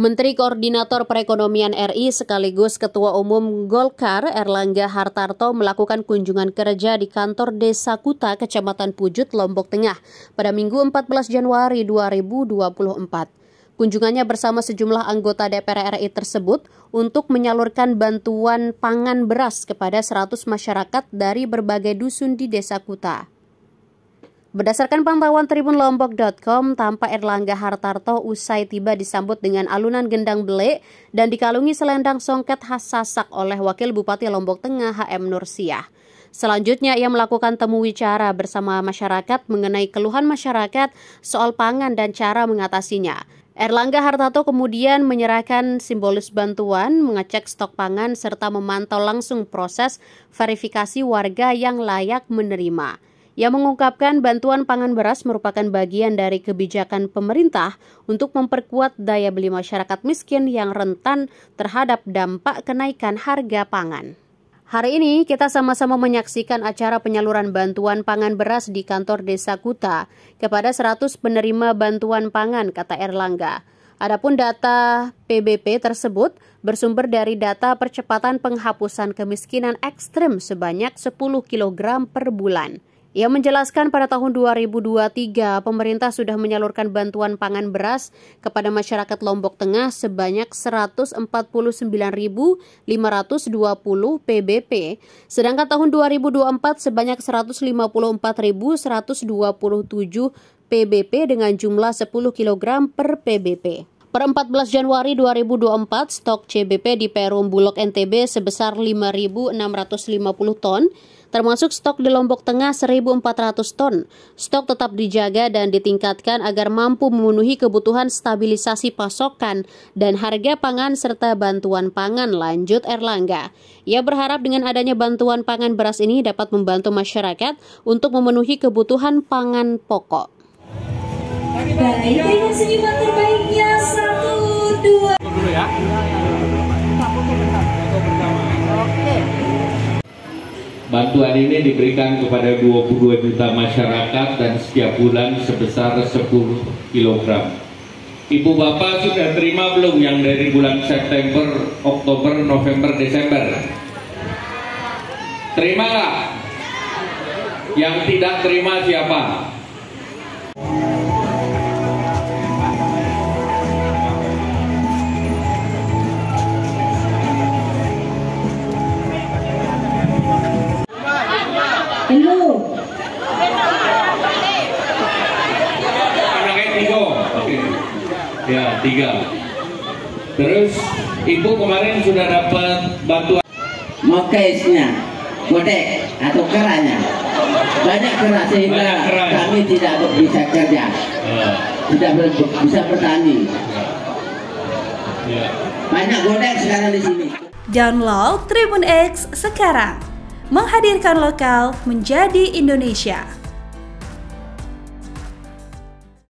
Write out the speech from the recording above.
Menteri Koordinator Perekonomian RI sekaligus Ketua Umum Golkar Erlangga Hartarto melakukan kunjungan kerja di kantor Desa Kuta, Kecamatan Pujut, Lombok Tengah pada Minggu 14 Januari 2024. Kunjungannya bersama sejumlah anggota DPR RI tersebut untuk menyalurkan bantuan pangan beras kepada 100 masyarakat dari berbagai dusun di Desa Kuta. Berdasarkan pantauan tribunlombok.com, tampak Erlangga Hartarto usai tiba disambut dengan alunan gendang belek dan dikalungi selendang songket khas Sasak oleh Wakil Bupati Lombok Tengah HM Nursiah. Selanjutnya ia melakukan temu wicara bersama masyarakat mengenai keluhan masyarakat soal pangan dan cara mengatasinya. Erlangga Hartarto kemudian menyerahkan simbolis bantuan, mengecek stok pangan, serta memantau langsung proses verifikasi warga yang layak menerima yang mengungkapkan bantuan pangan beras merupakan bagian dari kebijakan pemerintah untuk memperkuat daya beli masyarakat miskin yang rentan terhadap dampak kenaikan harga pangan. Hari ini kita sama-sama menyaksikan acara penyaluran bantuan pangan beras di kantor Desa Kuta kepada 100 penerima bantuan pangan, kata Erlangga. Adapun data PBP tersebut bersumber dari data percepatan penghapusan kemiskinan ekstrim sebanyak 10 kg per bulan. Ia menjelaskan pada tahun 2023 pemerintah sudah menyalurkan bantuan pangan beras kepada masyarakat Lombok Tengah sebanyak 149.520 PBP, sedangkan tahun 2024 sebanyak 154.127 PBP dengan jumlah 10 kg per PBP. Per 14 Januari 2024, stok CBP di Perum Bulog NTB sebesar 5.650 ton, termasuk stok di Lombok Tengah 1.400 ton. Stok tetap dijaga dan ditingkatkan agar mampu memenuhi kebutuhan stabilisasi pasokan dan harga pangan serta bantuan pangan lanjut Erlangga. Ia berharap dengan adanya bantuan pangan beras ini dapat membantu masyarakat untuk memenuhi kebutuhan pangan pokok senyuman terbaiknya Satu, dua Bantuan ini diberikan kepada 22 juta masyarakat dan setiap bulan sebesar 10 kg. Ibu Bapak sudah terima belum yang dari bulan September, Oktober, November, Desember? Terimalah. Yang tidak terima siapa? ya tiga terus ibu kemarin sudah dapat bantuan mokesnya godek atau keranya banyak keras sehingga banyak ya? kami tidak bisa kerja uh. tidak ber bisa bertani yeah. banyak godek sekarang di sini download Tribun X sekarang menghadirkan lokal menjadi Indonesia